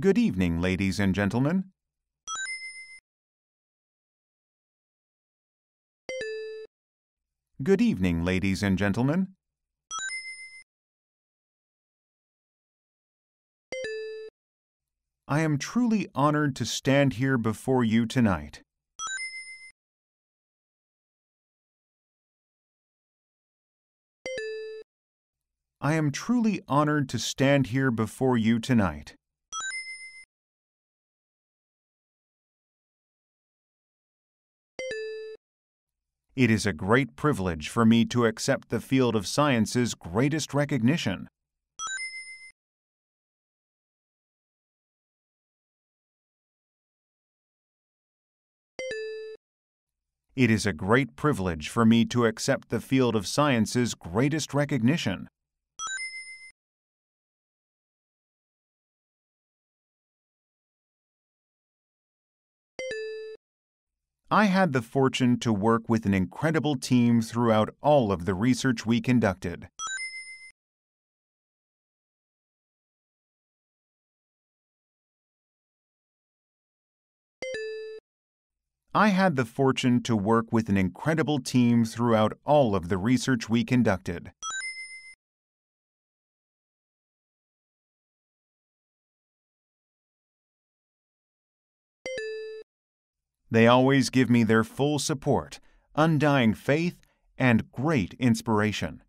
Good evening, ladies and gentlemen. Good evening, ladies and gentlemen. I am truly honored to stand here before you tonight. I am truly honored to stand here before you tonight. It is a great privilege for me to accept the field of science's greatest recognition. It is a great privilege for me to accept the field of science's greatest recognition. I had the fortune to work with an incredible team throughout all of the research we conducted. I had the fortune to work with an incredible team throughout all of the research we conducted. They always give me their full support, undying faith, and great inspiration.